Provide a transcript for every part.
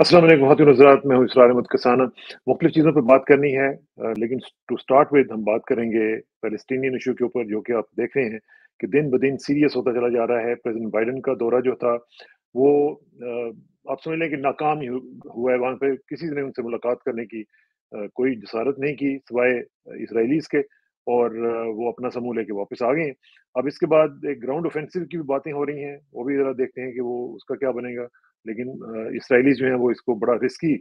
असलम खातून नजरात मैं हूँ इसरार अहमद कसाना मुख्तलिफ चीज़ों पर बात करनी है लेकिन टू स्टार्ट विद हम बात करेंगे फलस्तनी इशू के ऊपर जो कि आप देख रहे हैं कि दिन ब दिन सीरियस होता चला जा रहा है प्रेजिडेंट बाइडन का दौरा जो था वो आप समझ लें कि नाकाम ही हुआ है वहाँ पर किसी ने उनसे मुलाकात करने की कोई जसारत नहीं की सिवाय इसराइलीज के और वो अपना समूह लेके वापस आ गए अब इसके बाद एक ग्राउंड ऑफेंसिव की भी बातें हो रही हैं वो भी ज़रा देखते हैं कि वो उसका क्या बनेगा लेकिन इसराइली जो है वो इसको बड़ा रिस्की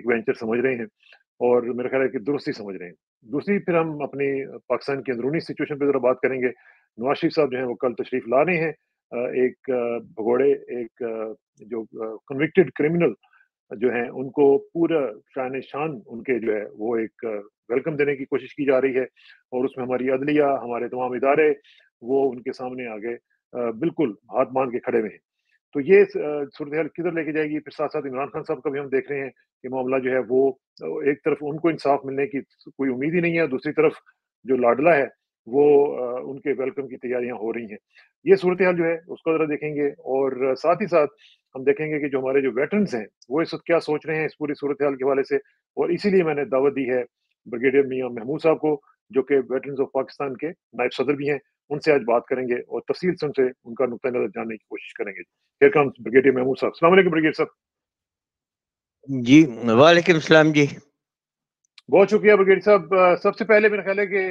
एक वेंचर समझ रहे हैं और मेरा ख्याल है कि दुरुस्ती समझ रहे हैं दूसरी फिर हम अपने पाकिस्तान की अंदरूनी सिचुएशन पर ज़रा बात करेंगे नवाज शरीफ साहब जो है वो कल तशरीफ ला रहे हैं एक भगोड़े एक जो कन्विक्टेड क्रिमिनल जो है उनको पूरा शान शान उनके जो है वो एक वेलकम देने की कोशिश की जा रही है और उसमें हमारी अदलिया हमारे तमाम इदारे वो उनके सामने आगे बिल्कुल हाथ बांध के खड़े हुए हैं तो ये सूरत हाल किधर लेके जाएगी फिर साथ साथ इमरान खान साहब का भी हम देख रहे हैं कि मामला जो है वो एक तरफ उनको इंसाफ मिलने की कोई उम्मीद ही नहीं है दूसरी तरफ जो लाडला है वो उनके वेलकम की तैयारियां हो रही हैं ये सूरत हाल जो है उसको ज़रा देखेंगे और साथ ही साथ हम देखेंगे कि जो हमारे जो वेटरन्स हैं वो इस वक्त क्या सोच रहे हैं इस पूरी सूरत हाल के हवाले से और इसीलिए मैंने दावत दी है ब्रिगेडियर मियाँ महमूद साहब को जो कि वेटर ऑफ पाकिस्तान के नायब सदर भी हैं उनसे आज बात करेंगे और तफसील से उनसे उनका नुकता नजर जानने की कोशिश करेंगे फिर कम ब्रिगेडियर महमूद साहब सलाम ब्रिगेड साहब जी वालेकुम सलाम जी बहुत शुक्रिया ब्रिगेड साहब सबसे पहले मेरा ख्याल है कि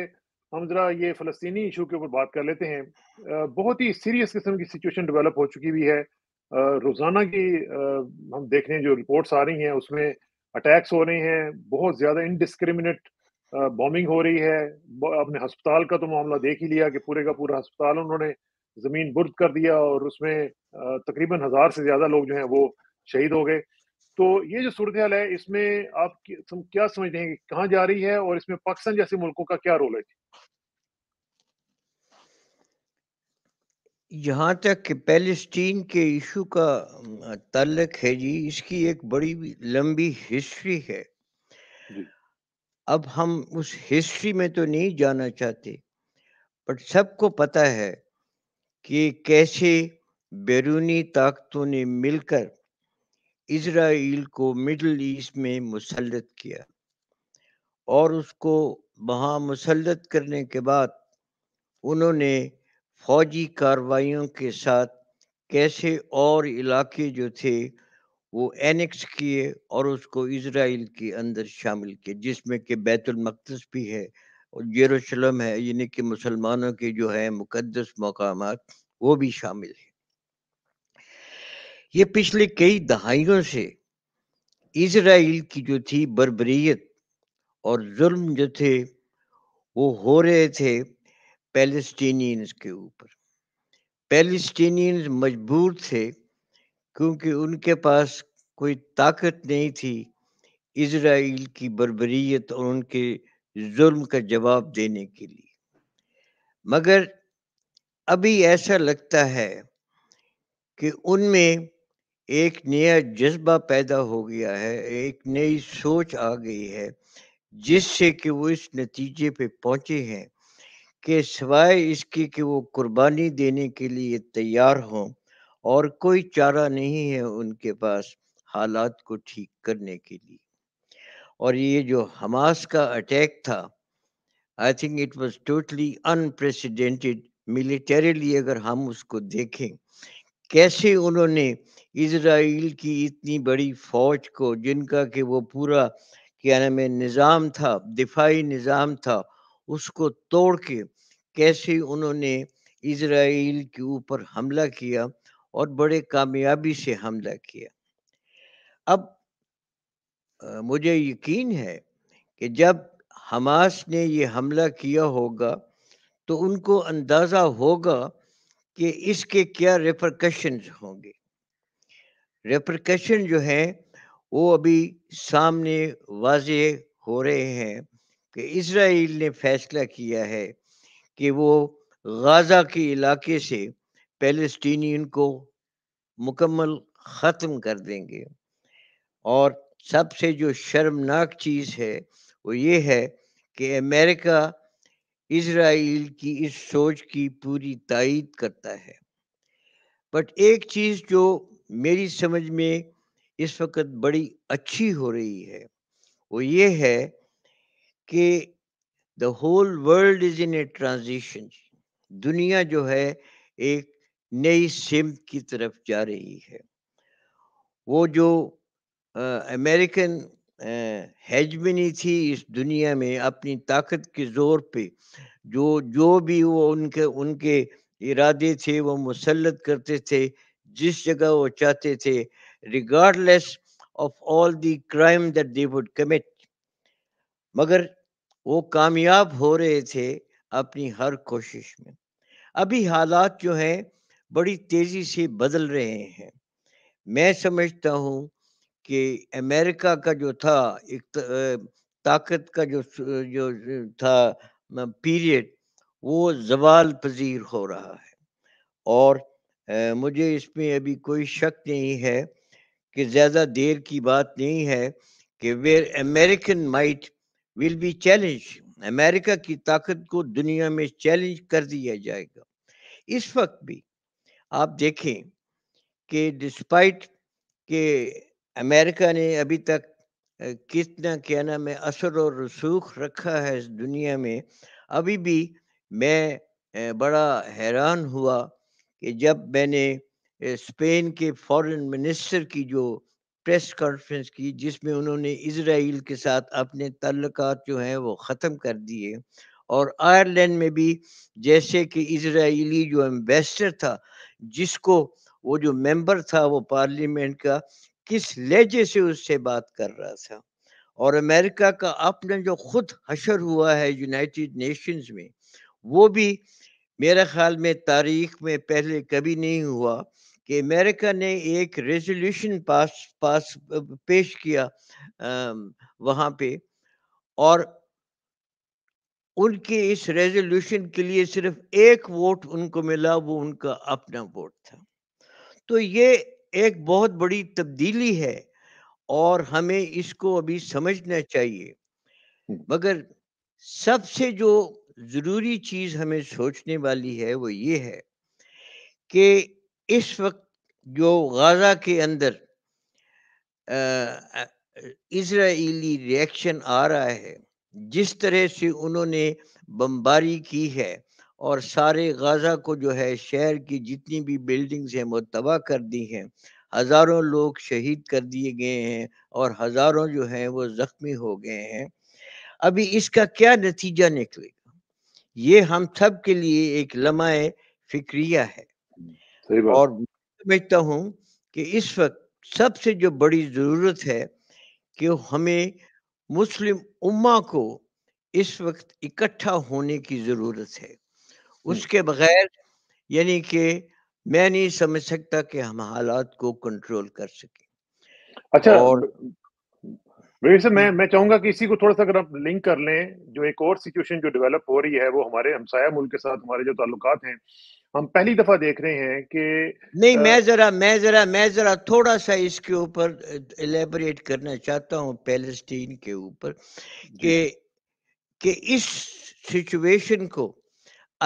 हम जरा ये फ़लस्तनी इशू के ऊपर बात कर लेते हैं बहुत ही सीरियस किस्म की सिचुएशन डेवलप हो चुकी हुई है रोज़ाना की हम देख रहे हैं जो रिपोर्ट्स आ रही हैं उसमें अटैक्स हो रहे हैं बहुत ज्यादा इनडिस्क्रिमिनेट बॉम्बिंग हो रही है अपने हस्पताल का तो मामला देख ही लिया कि पूरे का पूरा हस्पताल उन्होंने जमीन बुर्द कर दिया और उसमें तकरीबन हजार से ज्यादा लोग जो हैं वो शहीद हो गए तो ये जो सूरत है इसमें आप क्या समझते हैं कहाँ जा रही है और इसमें पाकिस्तान जैसे मुल्कों का क्या रोल है यहाँ तक कि पैलेस्टीन के इशू का ताल्लक है जी इसकी एक बड़ी लंबी हिस्ट्री है अब हम उस हिस्ट्री में तो नहीं जाना चाहते बट सबको पता है कि कैसे बैरूनी ताकतों ने मिलकर इसराइल को मिडल ईस्ट में मुसलत किया और उसको वहाँ मुसलत करने के बाद उन्होंने फौजी कार्रवाइयों के साथ कैसे और इलाके जो थे वो एनेक्स किए और उसको इसराइल के अंदर शामिल किए जिसमें कि बैतुलमकद भी है और यरूशलेम है यानी कि मुसलमानों के जो है मुकदस मकाम वो भी शामिल है ये पिछले कई दहाइयों से इसराइल की जो थी बरबरीत और जुल्म जो थे वो हो रहे थे पैलेस्टीनियंस के ऊपर पैलेस्टीनियंस मजबूर थे क्योंकि उनके पास कोई ताकत नहीं थी इसराइल की बरबरीत और उनके जुल्म का जवाब देने के लिए मगर अभी ऐसा लगता है कि उनमें एक नया जज्बा पैदा हो गया है एक नई सोच आ गई है जिससे कि वो इस नतीजे पे पहुंचे हैं के सिवाय इसके कि वो कुर्बानी देने के लिए तैयार हों और कोई चारा नहीं है उनके पास हालात को ठीक करने के लिए और ये जो हमास का अटैक था I think it was totally unprecedented militarily अगर हम उसको देखें कैसे उन्होंने इसराइल की इतनी बड़ी फौज को जिनका कि वो पूरा क्या नाम है निज़ाम था दिफाई निज़ाम था उसको तोड़ के कैसे उन्होंने इसराइल के ऊपर हमला किया और बड़े कामयाबी से हमला किया अब आ, मुझे यकीन है कि जब हमास ने ये हमला किया होगा तो उनको अंदाज़ा होगा कि इसके क्या रेप्रकशन होंगे रेप्रकशन जो हैं वो अभी सामने वाज हो रहे हैं कि इसराइल ने फैसला किया है कि वो गाजा के इलाके से पैलेस्टीनियन को मुकम्मल ख़त्म कर देंगे और सबसे जो शर्मनाक चीज़ है वो ये है कि अमेरिका इसराइल की इस सोच की पूरी तायद करता है बट एक चीज़ जो मेरी समझ में इस वक्त बड़ी अच्छी हो रही है वो ये है कि the whole world is in a transition दुनिया जो है एक नई सिम की तरफ जा रही है वो जो अमेरिकन हेजमिनी थी इस दुनिया में अपनी ताकत के जोर पे जो जो भी वो उनके उनके इरादे थे वो मुसलत करते थे जिस जगह वो चाहते थे regardless of all the crime that they would commit मगर वो कामयाब हो रहे थे अपनी हर कोशिश में अभी हालात जो हैं बड़ी तेज़ी से बदल रहे हैं मैं समझता हूँ कि अमेरिका का जो था एक ताकत का जो जो था पीरियड वो जवाल पजीर हो रहा है और मुझे इसमें अभी कोई शक नहीं है कि ज़्यादा देर की बात नहीं है कि where American might will be challenge America की ताकत को दुनिया में चैलेंज कर दिया जाएगा इस वक्त भी आप देखें कि डिस्पाइट के अमेरिका ने अभी तक कितना क्या नाम है असर और रसूख रखा है इस दुनिया में अभी भी मैं बड़ा हैरान हुआ कि जब मैंने स्पेन के फॉरेन मिनिस्टर की जो प्रेस कॉन्फ्रेंस की जिसमें उन्होंने इसराइल के साथ अपने तल्लक जो हैं वो ख़त्म कर दिए और आयरलैंड में भी जैसे कि इसराइली जो एम्बेसडर था जिसको वो जो मेंबर था वो पार्लियामेंट का किस लहजे से उससे बात कर रहा था और अमेरिका का अपना जो खुद हशर हुआ है यूनाइटेड नेशंस में वो भी मेरे ख्याल में तारीख में पहले कभी नहीं हुआ कि अमेरिका ने एक रेजोल्यूशन पास पास पेश किया वहाँ पे और उनके इस रेजोल्यूशन के लिए सिर्फ एक वोट उनको मिला वो उनका अपना वोट था तो ये एक बहुत बड़ी तब्दीली है और हमें इसको अभी समझना चाहिए मगर सबसे जो ज़रूरी चीज़ हमें सोचने वाली है वो ये है कि इस वक्त जो गाजा के अंदर इसराइली रिएक्शन आ रहा है जिस तरह से उन्होंने बमबारी की है और सारे गाजा को जो है शहर की जितनी भी बिल्डिंग्स हैं वो तबाह कर दी हैं हज़ारों लोग शहीद कर दिए गए हैं और हज़ारों जो हैं वो ज़ख्मी हो गए हैं अभी इसका क्या नतीजा निकलेगा ये हम सब के लिए एक लमाए फिक्रिया है सही बात। और समझता हूँ कि इस वक्त सबसे जो बड़ी ज़रूरत है कि हमें मुस्लिम उम्मा को इस वक्त इकट्ठा होने की ज़रूरत है। उसके बगैर यानी कि मैं नहीं समझ सकता कि हम हालात को कंट्रोल कर सके अच्छा और वैसे से मैं मैं चाहूंगा कि इसी को थोड़ा-सा अगर आप लिंक कर लें, जो एक और सिचुएशन जो डेवलप हो रही है, वो हमारे हमसाया मुल्क के साथ हमारे जो ताल्लुकात हैं, हम पहली दफा देख रहे हैं कि नहीं मैं जरा मैं जरा मैं जरा थोड़ा सा इसके ऊपर एलेबरेट करना चाहता हूँ पैलेस्टीन के ऊपर कि कि इस सिचुएशन को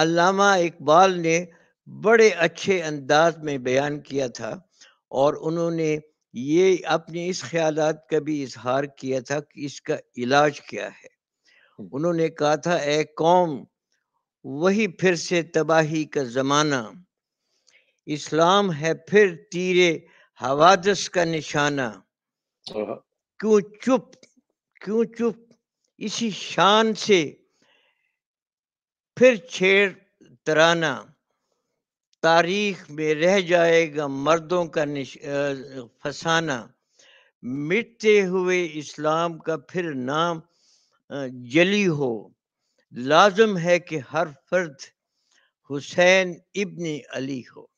अल्लामा इकबाल ने बड़े अच्छे अंदाज में बयान किया था और उन्होंने ये अपने इस ख्याल का भी इजहार किया था कि इसका इलाज क्या है हम्म। उन्होंने कहा था ए कौम वही फिर से तबाही का ज़माना इस्लाम है फिर तीरे हवादस का निशाना हाँ। क्यों चुप क्यों चुप इसी शान से फिर छेड़ तराना तारीख में रह जाएगा मर्दों का फसाना मिटते हुए इस्लाम का फिर नाम जली हो लाजम है कि हर फर्द हुसैन इब्न अली हो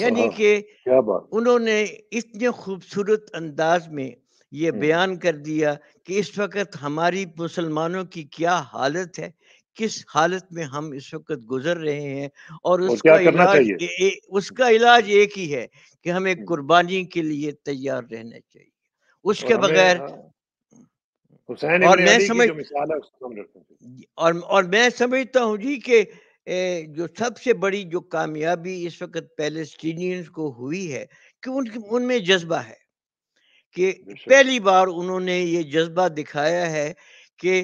यानी कि उन्होंने इतने खूबसूरत अंदाज में ये बयान कर दिया कि इस वक्त हमारी मुसलमानों की क्या हालत है किस हालत में हम इस वक्त गुजर रहे हैं और उसका इलाज ए, उसका इलाज एक ही है कि हमें कुर्बानी के लिए तैयार रहना चाहिए उसके बगैर हुसैन और मैं समझ और और मैं समझता हूँ जी के जो सबसे बड़ी जो कामयाबी इस वक्त पैलेस्टीनियंस को हुई है कि उनकी उनमें जज्बा है कि पहली बार उन्होंने ये जज्बा दिखाया है कि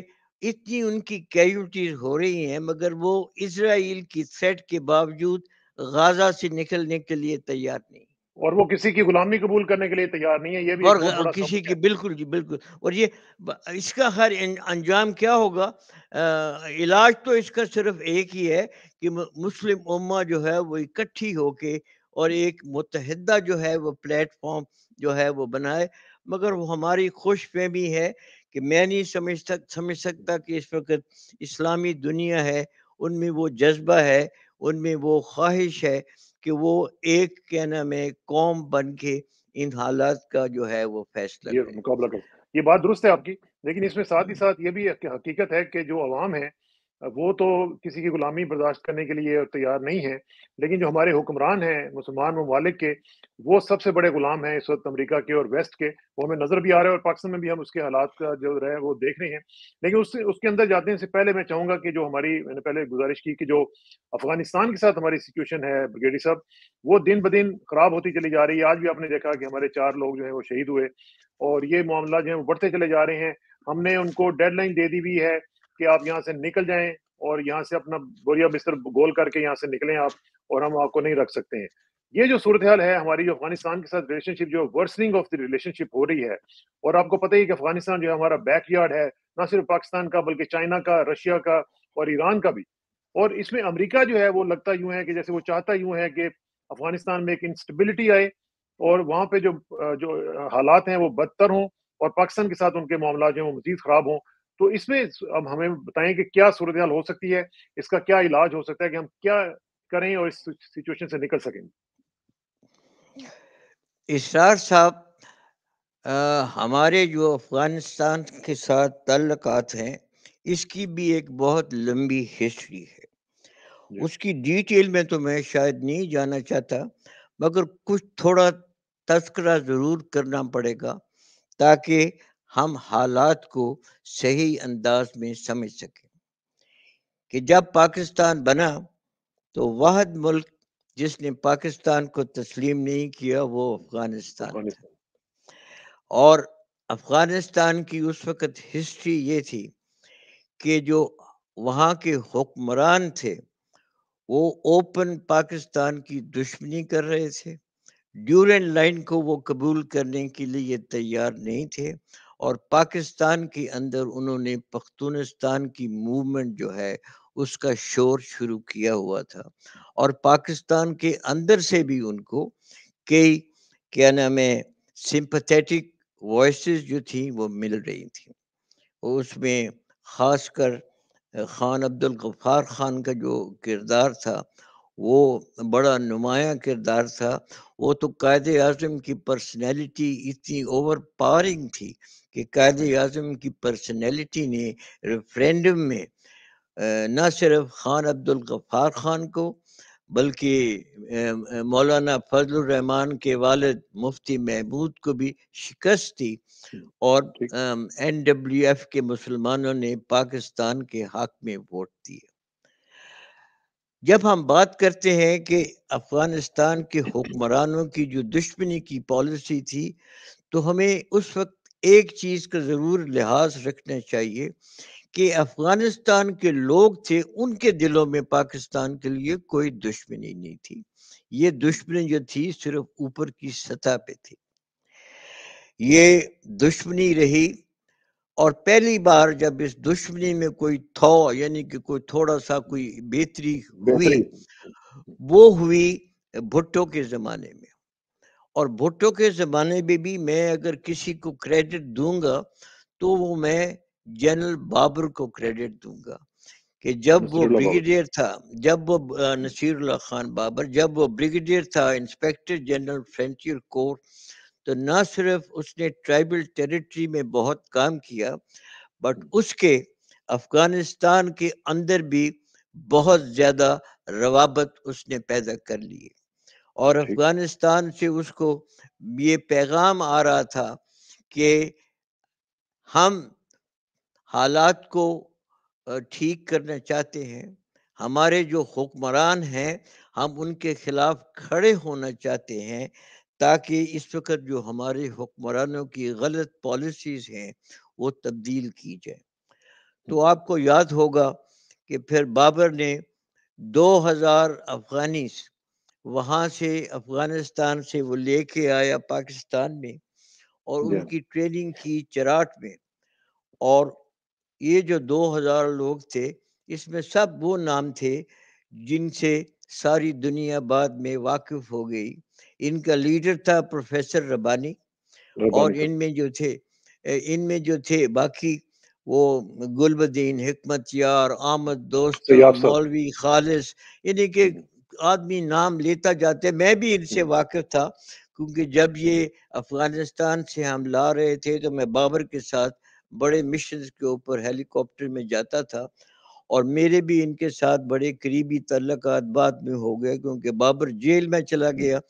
इतनी उनकी कैजुटीज हो रही हैं मगर वो इसराइल की सेट के बावजूद गाजा से निकलने के लिए तैयार नहीं और वो किसी की गुलामी कबूल करने के लिए तैयार नहीं है ये भी और किसी की बिल्कुल जी बिल्कुल और ये इसका हर अंजाम क्या होगा आ, इलाज तो इसका सिर्फ एक ही है कि मुस्लिम उम्मा जो है वो इकट्ठी होके और एक मुतहदा जो है वो प्लेटफॉर्म जो है वो बनाए मगर वो हमारी खुश फहमी है कि मैं नहीं समझ सक समझ सकता कि इस वक्त इस्लामी दुनिया है उनमें वो जज्बा है उनमें वो ख्वाहिश है कि वो एक कहना में कौम बन के इन हालात का जो है वो फैसला ये मुकाबला ये बात दुरुस्त है आपकी लेकिन इसमें साथ ही साथ ये भी हकीकत है कि जो अवाम है वो तो किसी की गुलामी बर्दाश्त करने के लिए तैयार नहीं है लेकिन जो हमारे हुक्मरान हैं मुसलमान ममालिक के वो सबसे बड़े गुलाम हैं इस वक्त अमरीका के और वेस्ट के वो हमें नज़र भी आ रहे हैं और पाकिस्तान में भी हम उसके हालात का जो रहे वो देख रहे हैं लेकिन उससे उसके अंदर जाने से पहले मैं चाहूँगा कि जो हमारी मैंने पहले गुजारिश की कि जो अफगानिस्तान के साथ हमारी सिचुएशन है ब्रिगेडियर साहब वो दिन ब दिन खराब होती चली जा रही है आज भी आपने देखा कि हमारे चार लोग जो हैं वो शहीद हुए और ये मामला जो है वो बढ़ते चले जा रहे हैं हमने उनको डेडलाइन दे दी हुई है कि आप यहाँ से निकल जाएं और यहाँ से अपना बोरिया बिस्तर गोल करके यहाँ से निकलें आप और हम आपको नहीं रख सकते हैं ये जो सूरत हाल है हमारी जो अफगानिस्तान के साथ रिलेशनशिप जो वर्सनिंग ऑफ द रिलेशनशिप हो रही है और आपको पता ही कि अफगानिस्तान जो है हमारा बैकयार्ड है ना सिर्फ पाकिस्तान का बल्कि चाइना का रशिया का और ईरान का भी और इसमें अमरीका जो है वो लगता यूं है कि जैसे वो चाहता यूं है कि अफगानिस्तान में एक इंस्टेबिलिटी आए और वहाँ पे जो जो हालात हैं वो बदतर हों और पाकिस्तान के साथ उनके मामला जो हैं वो मजीद खराब हों तो इसमें अब हमें बताएं कि क्या सूरत हाल हो सकती है इसका क्या इलाज हो सकता है कि हम क्या करें और इस सिचुएशन से निकल सकें इशार साहब हमारे जो अफगानिस्तान के साथ तल्लक़ात हैं इसकी भी एक बहुत लंबी हिस्ट्री है उसकी डिटेल में तो मैं शायद नहीं जाना चाहता मगर कुछ थोड़ा तस्करा ज़रूर करना पड़ेगा ताकि हम हालात को सही अंदाज में समझ सकें कि जब पाकिस्तान बना तो वह मुल्क जिसने पाकिस्तान को तस्लीम नहीं किया वो अफगानिस्तान और अफगानिस्तान की उस वक़्त हिस्ट्री ये थी कि जो वहाँ के हुक्मरान थे वो ओपन पाकिस्तान की दुश्मनी कर रहे थे ड्यूरेंट लाइन को वो कबूल करने के लिए तैयार नहीं थे और पाकिस्तान के अंदर उन्होंने पख्तूनिस्तान की मूवमेंट जो है उसका शोर शुरू किया हुआ था और पाकिस्तान के अंदर से भी उनको कई क्या नाम है सिंपथेटिक वॉइस जो थी वो मिल रही थी उसमें ख़ासकर खान अब्दुल गफ़ार ख़ान का जो किरदार था वो बड़ा नुमाया किरदार था वो तो कायद अजम की पर्सनैलिटी इतनी ओवर पावरिंग थी कि कायद आजम की पर्सनैलिटी ने रेफरेंडम में न सिर्फ खान अब्दुल गफ़ार खान को बल्कि मौलाना रहमान के वालद मुफ्ती महमूद को भी शिकस्त थी और एन डब्ल्यू एफ के मुसलमानों ने पाकिस्तान के हक में वोट दिए जब हम बात करते हैं कि अफगानिस्तान के हुक्मरानों की जो दुश्मनी की पॉलिसी थी तो हमें उस वक्त एक चीज़ का ज़रूर लिहाज रखना चाहिए कि अफगानिस्तान के लोग थे उनके दिलों में पाकिस्तान के लिए कोई दुश्मनी नहीं थी ये दुश्मनी जो थी सिर्फ ऊपर की सतह पे थी ये दुश्मनी रही और पहली बार जब इस दुश्मनी में कोई थौ यानी कि कोई थोड़ा सा कोई बेहतरी हुई वो हुई भुट्टो के जमाने में और भुट्टो के ज़माने में भी मैं अगर किसी को क्रेडिट दूंगा तो वो मैं जनरल बाबर को क्रेडिट दूंगा कि जब वो ब्रिगेडियर था जब वो नसीरुल्ला खान बाबर जब वो ब्रिगेडियर था इंस्पेक्टर जनरल फ्रंटियर कोर तो ना सिर्फ उसने ट्राइबल टेरिटरी में बहुत काम किया बट उसके अफगानिस्तान के अंदर भी बहुत ज़्यादा रवाबत उसने पैदा कर लिए और अफगानिस्तान से उसको ये पैगाम आ रहा था कि हम हालात को ठीक करना चाहते हैं हमारे जो हुक्मरान हैं हम उनके खिलाफ खड़े होना चाहते हैं ताकि इस वक्त जो हमारे हुक्मरानों की गलत पॉलिसीज़ हैं वो तब्दील की जाए तो आपको याद होगा कि फिर बाबर ने 2000 अफगानी वहां से अफगानिस्तान से वो लेके आया पाकिस्तान में और उनकी ट्रेनिंग की चराट में और ये जो 2000 लोग थे इसमें सब वो नाम थे जिनसे सारी दुनिया बाद में वाकिफ हो गई इनका लीडर था प्रोफेसर रबानी और इनमें जो थे इनमें जो थे बाकी वो गुलबदीन हमत यार आमद दोस्त मौलवी खालिस इन्हीं के आदमी नाम लेता जाते मैं भी इनसे वाकिफ था क्योंकि जब ये अफगानिस्तान से हम ला रहे थे तो मैं बाबर के साथ बड़े मिशन के ऊपर हेलीकॉप्टर में जाता था और मेरे भी इनके साथ बड़े करीबी तल्लक बाद में हो गए क्योंकि बाबर जेल में चला गया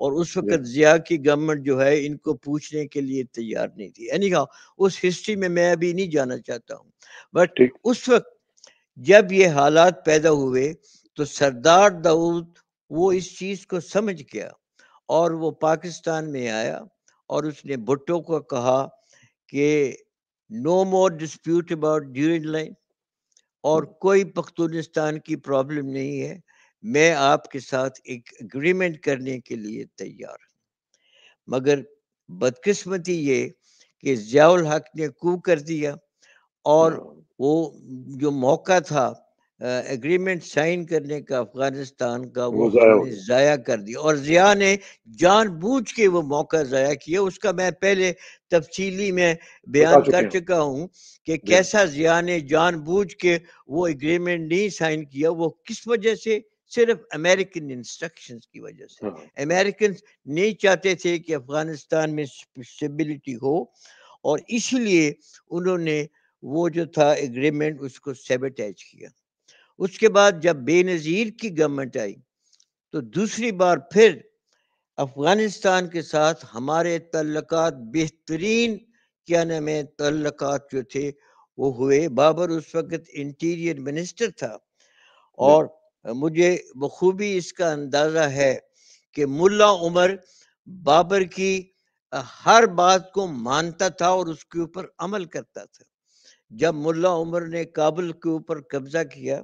और उस वक्त जिया की गवर्नमेंट जो है इनको पूछने के लिए तैयार नहीं थी यानी उस हिस्ट्री में मैं अभी नहीं जाना चाहता हूँ बट उस वक्त जब ये हालात पैदा हुए तो सरदार दाऊद वो इस चीज़ को समझ गया और वो पाकिस्तान में आया और उसने भुट्टो को कहा कि no more dispute about Durand line और हम्म। कोई पख्तूनिस्तान की प्रॉब्लम नहीं है मैं आपके साथ एक एग्रीमेंट करने के लिए तैयार हूँ मगर बदकिस्मती ये कि जियाउल हक ने कू कर दिया और हाँ। वो जो मौका था एग्रीमेंट साइन करने का अफगानिस्तान का वो ज़ाया कर दिया और जिया ने जानबूझ के वो मौका ज़ाया किया उसका मैं पहले तफसीली में बयान कर चुका हूँ कि कैसा जिया ने जानबूझ के वो एग्रीमेंट नहीं साइन किया वो किस वजह से सिर्फ अमेरिकन इंस्ट्रक्शन की वजह से अमेरिकन हाँ। नहीं चाहते थे कि अफगानिस्तान में स्टेबिलिटी हो और इसलिए उन्होंने वो जो था एग्रीमेंट उसको सेबेटैच किया उसके बाद जब बेनज़ीर की गवर्नमेंट आई तो दूसरी बार फिर अफ़गानिस्तान के साथ हमारे तल्लक बेहतरीन क्या नाम है तल्लक जो थे वो हुए बाबर उस वक्त इंटीरियर मिनिस्टर था और मुझे बखूबी इसका अंदाज़ा है कि मुल्ला उमर बाबर की हर बात को मानता था और उसके ऊपर अमल करता था जब मुल्ला उमर ने काबुल के ऊपर कब्जा किया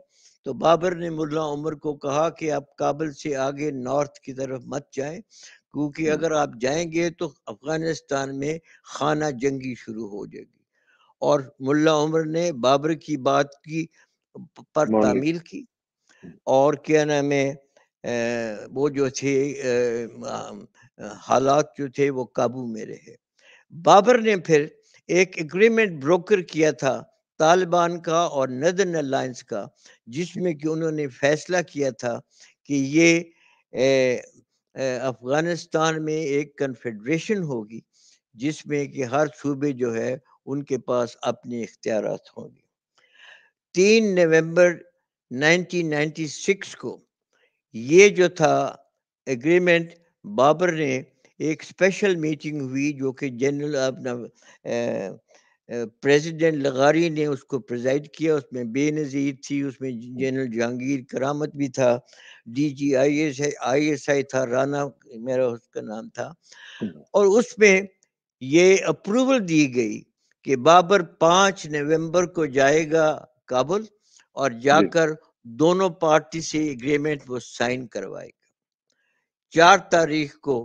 तो बाबर ने मुल्ला उमर को कहा कि आप काबुल से आगे नॉर्थ की तरफ मत जाएं क्योंकि अगर आप जाएंगे तो अफगानिस्तान में खाना जंगी शुरू हो जाएगी और मुल्ला उमर ने बाबर की बात की पर तामील की और क्या नाम है वो जो थे हालात जो थे वो काबू में रहे बाबर ने फिर एक एग्रीमेंट ब्रोकर किया था तालिबान का और नदन अलायंस का जिसमें कि उन्होंने फैसला किया था कि ये अफ़गानिस्तान में एक कन्फेडरेशन होगी जिसमें कि हर सूबे जो है उनके पास अपने इख्तियार होंगे तीन नवंबर 1996 को ये जो था एग्रीमेंट बाबर ने एक स्पेशल मीटिंग हुई जो कि जनरल अपना प्रेसिडेंट लगारी ने उसको प्रेजाइड किया उसमें बेनज़ीर थी उसमें जनरल जहांगीर करामत भी था D G I S I S I था राना मेरा उसका नाम था और उसमें ये अप्रूवल दी गई कि बाबर पाँच नवंबर को जाएगा काबुल और जाकर दोनों पार्टी से एग्रीमेंट वो साइन करवाएगा चार तारीख को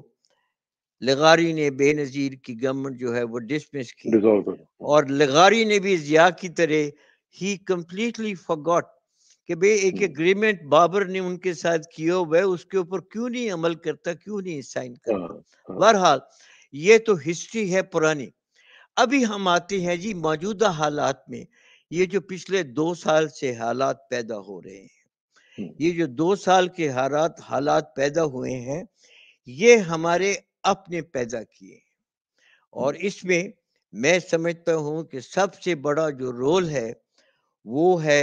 लगारी ने बेनजीर की गवर्नमेंट जो है वो डिसमिस की और लगारी ने भी जिया की तरह ही कम्प्लीटली फॉरगॉट कि भाई एक एग्रीमेंट हम्म। बाबर ने उनके साथ किया हुआ है उसके ऊपर क्यों नहीं अमल करता क्यों नहीं साइन हाँ, करता हाँ। बहरहाल ये तो हिस्ट्री है पुरानी अभी हम आते हैं जी मौजूदा हालात में ये जो पिछले दो साल से हालात पैदा हो रहे हैं हम्म। ये जो दो साल के हालात हालात पैदा हुए हैं ये हमारे अपने पैदा किए और हम्म। इसमें मैं समझता हूं कि सबसे बड़ा जो रोल है वो है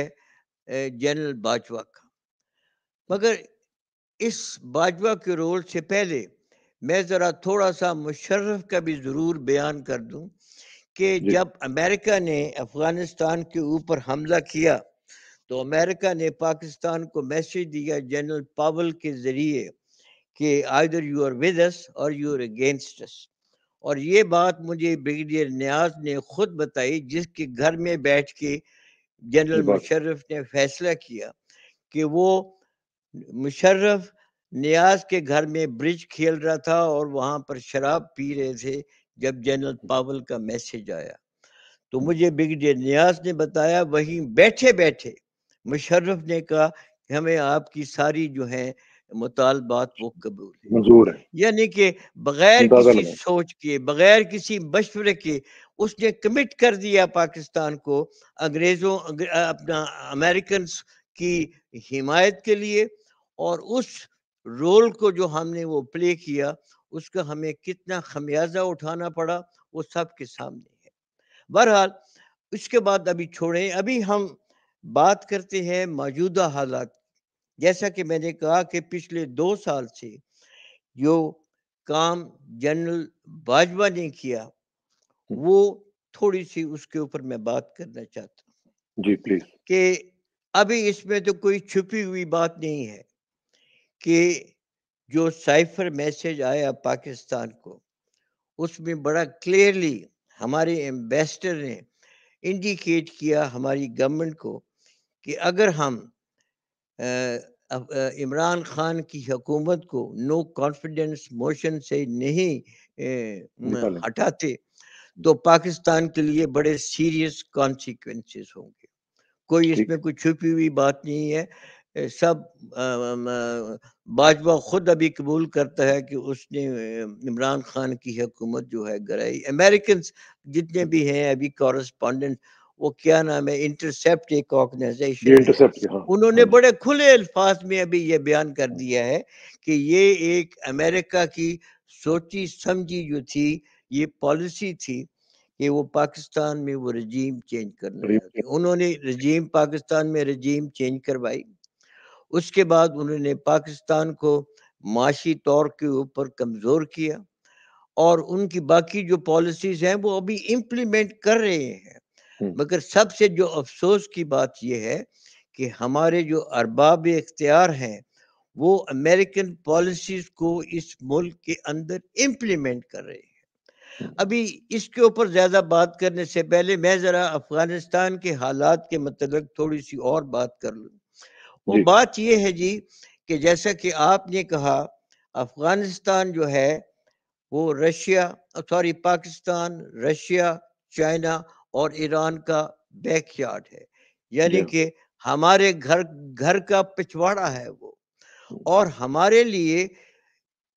जनरल बाजवा का मगर इस बाजवा के रोल से पहले मैं ज़रा थोड़ा सा मुशर्रफ का भी ज़रूर बयान कर दूं कि जब अमेरिका ने अफ़गानिस्तान के ऊपर हमला किया तो अमेरिका ने पाकिस्तान को मैसेज दिया जनरल पावल के ज़रिए कि either you are with us or you are against us और ये बात मुझे ब्रिगेडियर न्याज ने खुद बताई जिसके घर में बैठ के जनरल मुशर्रफ ने फैसला किया कि वो मुशर्रफ न्याज के घर में ब्रिज खेल रहा था और वहां पर शराब पी रहे थे जब जनरल हम्म। पावल का मैसेज आया तो हम्म। मुझे ब्रिगेडियर न्याज ने बताया वहीं बैठे बैठे मुशर्रफ ने कहा हमें आपकी सारी जो है मुतालबात वो कबूल है यानी कि बगैर किसी सोच के बगैर किसी मशवरे के उसने कमिट कर दिया पाकिस्तान को अंग्रेजों अपना अमेरिकन की हिमायत के लिए और उस रोल को जो हमने वो प्ले किया उसका हमें कितना खमियाजा उठाना पड़ा वो सब के सामने है बहरहाल इसके बाद अभी छोड़ें अभी हम बात करते हैं मौजूदा हालात जैसा कि मैंने कहा कि पिछले दो साल से जो काम जनरल बाजवा ने किया वो थोड़ी सी उसके ऊपर मैं बात करना चाहता हूँ जी प्लीज कि अभी इसमें तो कोई छुपी हुई बात नहीं है कि जो साइफर मैसेज आया पाकिस्तान को उसमें बड़ा क्लियरली हमारे एम्बेसडर ने इंडिकेट किया हमारी गवर्नमेंट को कि अगर हम इमरान खान की हकूमत को नो कॉन्फिडेंस मोशन से नहीं हटाते तो पाकिस्तान के लिए बड़े सीरियस कॉन्सिक्वेंसेस होंगे कोई इसमें कोई छुपी हुई बात नहीं है सब बाजवा खुद अभी कबूल करता है कि उसने इमरान खान की हुकूमत जो है गराई अमेरिकन जितने भी हैं अभी कॉरेस्पॉन्डेंट वो क्या नाम है इंटरसेप्ट एक ऑर्गेनाइजेशन उन्होंने हाँ, बड़े खुले अल्फाज में अभी ये बयान कर दिया है कि ये एक अमेरिका की सोची समझी जो थी ये पॉलिसी थी कि वो पाकिस्तान में वो रजीम चेंज करना चाहते उन्होंने रजीम पाकिस्तान में रजीम चेंज करवाई उसके बाद उन्होंने पाकिस्तान को माशी तौर के ऊपर कमज़ोर किया और उनकी बाकी जो पॉलिसीज़ हैं वो अभी इम्प्लीमेंट कर रहे हैं मगर सबसे जो अफसोस की बात यह है कि हमारे जो अरबाब इख्तियार हैं वो अमेरिकन पॉलिसीज को इस मुल्क के अंदर इम्प्लीमेंट कर रहे हैं अभी इसके ऊपर ज़्यादा बात करने से पहले मैं ज़रा अफ़गानिस्तान के हालात के मतलब थोड़ी सी और बात कर लू वो बात यह है जी कि जैसा कि आपने कहा अफ़गानिस्तान जो है वो Russia sorry Pakistan Russia China और ईरान का बैकयार्ड है यानी कि हमारे घर घर का पिछवाड़ा है वो और हमारे लिए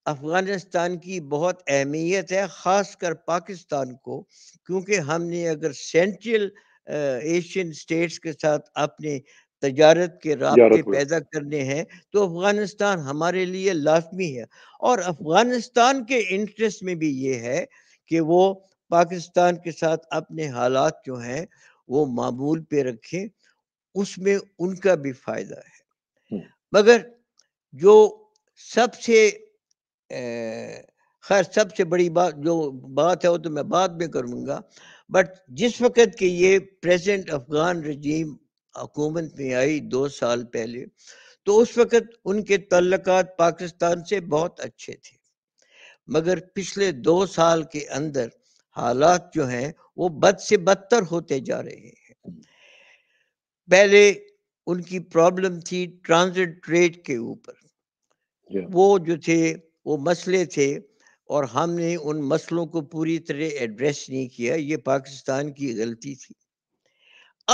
अफगानिस्तान की बहुत अहमियत है ख़ासकर पाकिस्तान को क्योंकि हमने अगर सेंट्रल एशियन स्टेट्स के साथ अपने तजारत के रास्ते पैदा करने हैं तो अफगानिस्तान हमारे लिए लाजमी है और अफगानिस्तान के इंटरेस्ट में भी ये है कि वो पाकिस्तान के साथ अपने हालात जो हैं वो मामूल पे रखें उसमें उनका भी फायदा है मगर जो सबसे खैर सबसे बड़ी बात जो बात है वो तो मैं बाद में करूँगा बट जिस वक़्त के ये प्रेजेंट अफगान रजीम हुकूमत में आई दो साल पहले तो उस वक़्त उनके तल्लक पाकिस्तान से बहुत अच्छे थे मगर पिछले दो साल के अंदर हालात जो हैं वो बद से बदतर होते जा रहे हैं पहले उनकी प्रॉब्लम थी ट्रांजिट ट्रेड के ऊपर वो जो थे वो मसले थे और हमने उन मसलों को पूरी तरह एड्रेस नहीं किया ये पाकिस्तान की गलती थी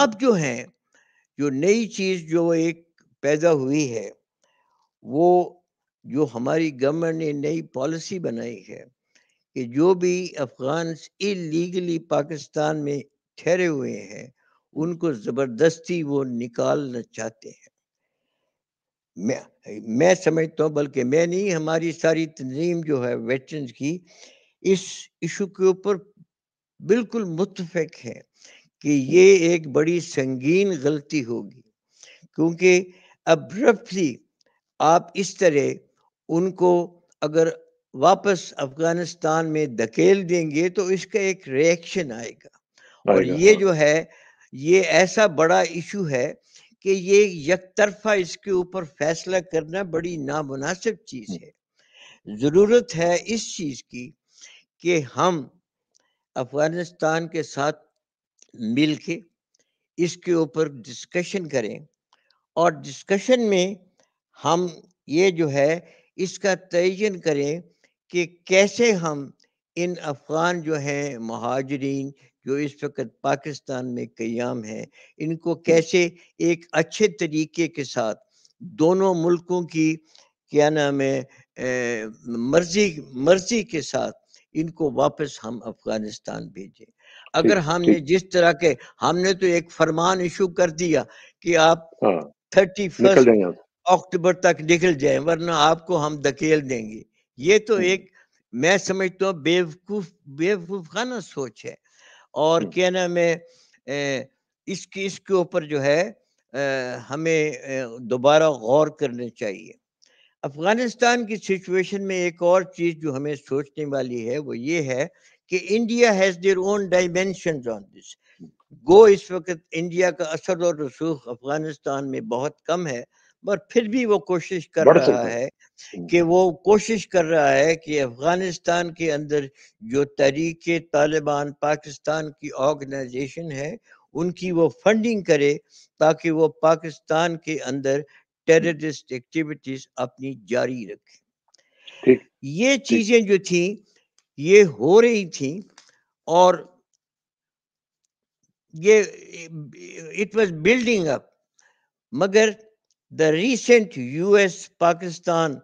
अब जो है जो नई चीज़ जो एक पैदा हुई है वो जो हमारी गवर्नमेंट ने नई पॉलिसी बनाई है कि जो भी अफगान इलीगली पाकिस्तान में ठहरे हुए हैं उनको ज़बरदस्ती वो निकालना चाहते हैं मैं मैं समझता हूँ बल्कि मैं नहीं हमारी सारी तंजीम जो है वेटरन की इस इशू के ऊपर बिल्कुल मुतफिक है कि ये एक बड़ी संगीन गलती होगी क्योंकि अब रफली आप इस तरह उनको अगर वापस अफगानिस्तान में धकेल देंगे तो इसका एक रिएक्शन आएगा और ये हाँ। जो है ये ऐसा बड़ा इशू है कि ये यकतरफा इसके ऊपर फैसला करना बड़ी नामनासिब चीज हम्म। है जरूरत है इस चीज की कि हम अफगानिस्तान के साथ मिल के इसके ऊपर डिस्कशन करें और डिस्कशन में हम ये जो है इसका तयन करें कि कैसे हम इन अफ़गान जो हैं महाजरीन जो इस वक्त पाकिस्तान में क्याम है इनको कैसे एक अच्छे तरीके के साथ दोनों मुल्कों की क्या नाम है मर्जी मर्जी के साथ इनको वापस हम अफगानिस्तान भेजें अगर हमने जिस तरह के हमने तो एक फरमान इशू कर दिया कि आप हाँ, थर्टी फर्स्ट अक्टूबर तक निकल जाए वरना आपको हम धकेल देंगे ये तो एक मैं समझता हूँ बेवकूफ बेवकूफाना सोच है और क्या नाम है इसके इसके ऊपर जो है हमें दोबारा गौर करना चाहिए अफगानिस्तान की सिचुएशन में एक और चीज़ जो हमें सोचने वाली है वो ये है कि India has their own dimension on this go इस वक्त इंडिया का असर और रसूख अफगानिस्तान में बहुत कम है पर फिर भी वो कोशिश कर रहा है कि वो कोशिश कर रहा है कि अफगानिस्तान के अंदर जो तहरीक तालिबान पाकिस्तान की ऑर्गेनाइजेशन है उनकी वो फंडिंग करे ताकि वो पाकिस्तान के अंदर टेररिस्ट एक्टिविटीज अपनी जारी रखे ये चीजें जो थी ये हो रही थी और ये इट वाज बिल्डिंग अप मगर the recent US Pakistan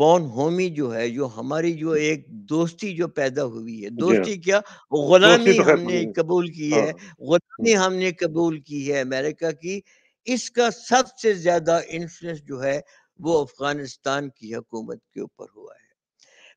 bonhomie जो है जो हमारी जो एक दोस्ती जो पैदा हुई है हाँ। दोस्ती क्या गुलामी तो हाँ। हम्म। हमने कबूल की है गुलामी हमने कबूल की है अमेरिका की इसका सबसे ज्यादा इन्फ्लुएंस जो है वो अफगानिस्तान की हकूमत के ऊपर हुआ है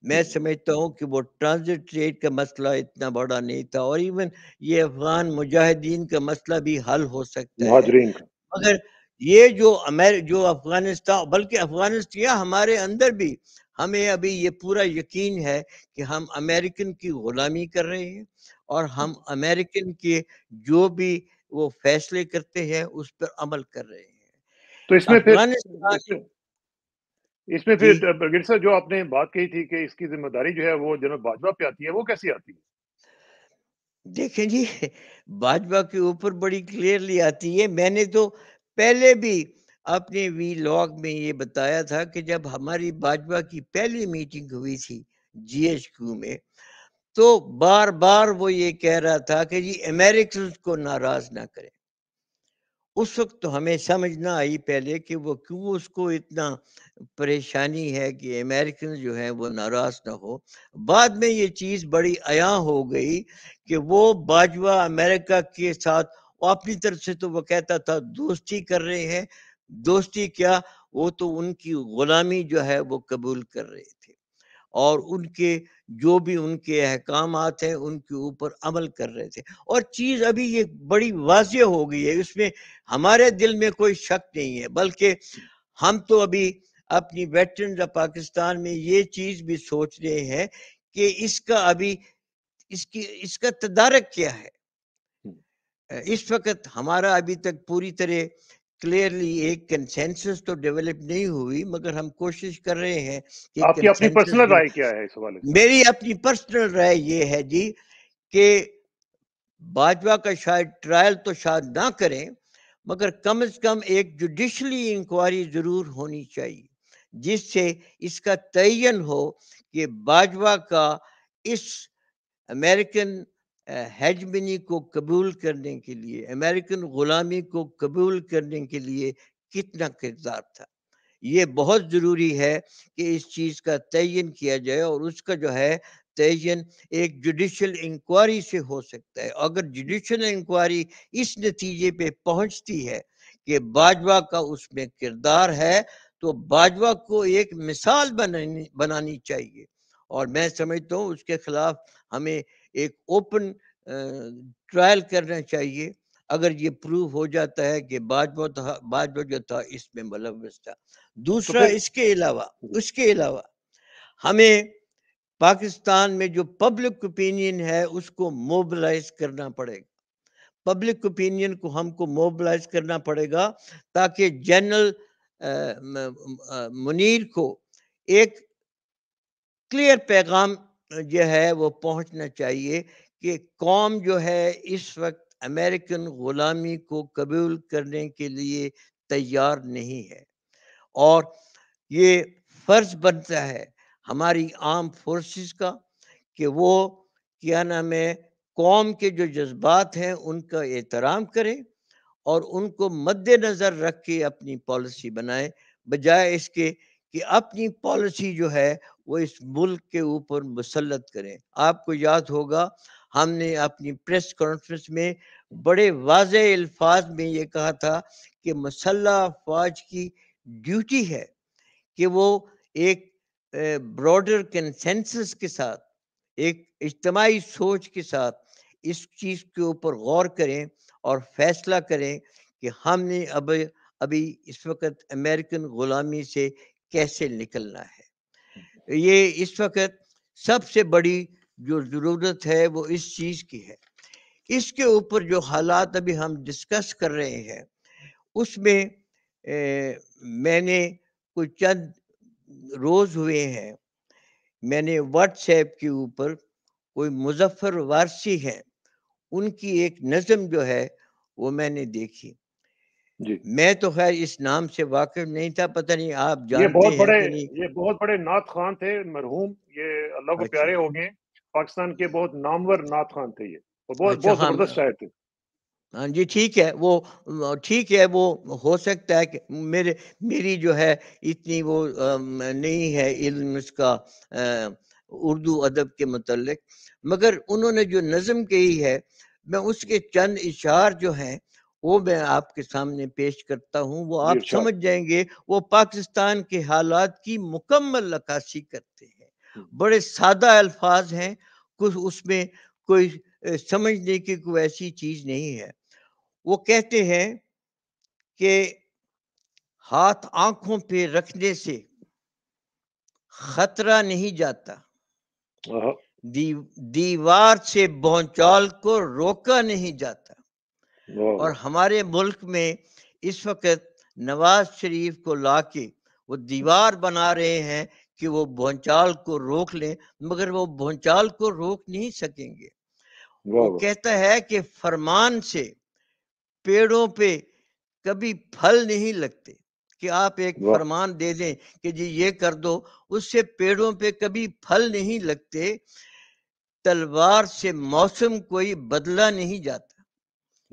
मैं समझता हूँ कि वो ट्रांजिट ट्रेड का मसला इतना बड़ा नहीं था और इवन ये अफगान मुजाहिदीन का मसला भी हल हो सकता है मगर ये जो अमेर जो अफगानिस्तान बल्कि अफगानिस्तान हमारे अंदर भी हमें अभी ये पूरा यकीन है कि हम अमेरिकन की गुलामी कर रहे हैं और हम अमेरिकन के जो भी वो फैसले करते हैं उस पर अमल कर रहे हैं तो इसमें फिर इसमें फिर गिर सर जो आपने बात कही थी कि इसकी जिम्मेदारी जो है वो जनरल बाजवा पे आती है वो कैसी आती है देखें जी भाजपा के ऊपर बड़ी क्लियरली आती है मैंने तो पहले भी अपने वी लॉग में ये बताया था कि जब हमारी भाजपा की पहली मीटिंग हुई थी जीएचक्यू में तो बार बार वो ये कह रहा था कि जी अमेरिकन को नाराज ना करें उस वक्त तो हमें समझ ना आई पहले कि वो क्यों उसको इतना परेशानी है कि अमेरिकन जो है वो नाराज ना हो बाद में ये चीज़ बड़ी अया हो गई कि वो बाजवा अमेरिका के साथ और अपनी तरफ से तो वो कहता था दोस्ती कर रहे हैं दोस्ती क्या वो तो उनकी गुलामी जो है वो कबूल कर रहे थे और उनके जो भी उनके अहकाम हैं उनके ऊपर अमल कर रहे थे और चीज़ अभी ये बड़ी वाज हो गई है इसमें हमारे दिल में कोई शक नहीं है बल्कि हम तो अभी अपनी वेटर्न पाकिस्तान में ये चीज़ भी सोच रहे हैं कि इसका अभी इसकी इसका तदारक क्या है इस वक्त हमारा अभी तक पूरी तरह क्लियरली एक कंसेंसस तो डेवलप नहीं हुई मगर हम कोशिश कर रहे हैं कि आपकी अपनी पर्सनल राय क्या है इस वाले मेरी अपनी पर्सनल राय ये है जी कि भाजपा का शायद ट्रायल तो शायद ना करें मगर कम से कम एक जुडिशली इंक्वायरी जरूर होनी चाहिए जिससे इसका तयन हो कि भाजपा का इस अमेरिकन हैजमिनी को कबूल करने के लिए अमेरिकन ग़ुलामी को कबूल करने के लिए कितना किरदार था ये बहुत ज़रूरी है कि इस चीज़ का तयन किया जाए और उसका जो है तयन एक जुडिशल इंक्वायरी से हो सकता है अगर जुडिशल इंक्वायरी इस नतीजे पे पहुंचती है कि बाजवा का उसमें किरदार है तो बाजवा को एक मिसाल बनानी बनानी चाहिए और मैं समझता हूँ उसके खिलाफ हमें एक ओपन ट्रायल करना चाहिए अगर ये प्रूव हो जाता है कि बाजवा था बाजवा जो था इसमें मुलवस मतलब था तो दूसरा तो इसके अलावा उसके अलावा हमें पाकिस्तान में जो पब्लिक ओपिनियन है उसको मोबलाइज करना पड़ेगा पब्लिक ओपिनियन को हमको मोबलाइज करना पड़ेगा ताकि जनरल मुनीर को एक क्लियर पैगाम जो है वो पहुंचना चाहिए कि कौम जो है इस वक्त अमेरिकन ग़ुलामी को कबूल करने के लिए तैयार नहीं है और ये फ़र्ज़ बनता है हमारी आम फोर्सेस का कि वो क्या नाम है कौम के जो जज्बात हैं उनका एहतराम करें और उनको मद्देनजर रख के अपनी पॉलिसी बनाए बजाय इसके कि अपनी पॉलिसी जो है वो इस मुल्क के ऊपर मुसलत करें आपको याद होगा हमने अपनी प्रेस कॉन्फ्रेंस में बड़े वाज अल्फाज में ये कहा था कि मसल्ला फौज की ड्यूटी है कि वो एक ब्रॉडर कंसेंसस के साथ एक इज्तमाही सोच के साथ इस चीज़ के ऊपर गौर करें और फैसला करें कि हमने अब अभी इस वक्त अमेरिकन ग़ुलामी से कैसे निकलना है ये इस वक्त सबसे बड़ी जो ज़रूरत है वो इस चीज़ की है इसके ऊपर जो हालात अभी हम डिस्कस कर रहे हैं उसमें ए, मैंने कुछ चंद रोज़ हुए हैं मैंने व्हाट्सएप के ऊपर कोई मुजफ्फर वारसी हैं उनकी एक नज़म जो है वो मैंने देखी मैं तो खैर इस नाम से वाकिफ नहीं था पता नहीं आप जानते ये बहुत बड़े ये बहुत बड़े नाथ खान थे मरहूम ये अल्लाह को अच्छा। प्यारे हो गए पाकिस्तान के बहुत नामवर नाथ खान थे ये और बहुत अच्छा, बहुत हाँ। जबरदस्त शायर थे हाँ जी ठीक है वो ठीक है वो हो सकता है कि मेरे मेरी जो है इतनी वो नहीं है इल्म इसका उर्दू अदब के मतलब मगर उन्होंने जो नज़म कही है मैं उसके चंद इशार जो हैं वो मैं आपके सामने पेश करता हूँ वो आप समझ जाएंगे वो पाकिस्तान के हालात की मुकम्मल नक्काशी करते हैं बड़े सादा अल्फाज हैं कुछ उसमें कोई समझने की कोई ऐसी चीज नहीं है वो कहते हैं कि हाथ आंखों पे रखने से खतरा नहीं जाता दी, दीवार से बौचाल को रोका नहीं जाता और हमारे मुल्क में इस वक्त नवाज शरीफ को लाके वो दीवार बना रहे हैं कि वो भोंचाल को रोक लें मगर वो भोंचाल को रोक नहीं सकेंगे वो कहता है कि फरमान से पेड़ों पे कभी फल नहीं लगते कि आप एक फरमान दे दें कि जी ये कर दो उससे पेड़ों पे कभी फल नहीं लगते तलवार से मौसम कोई बदला नहीं जाता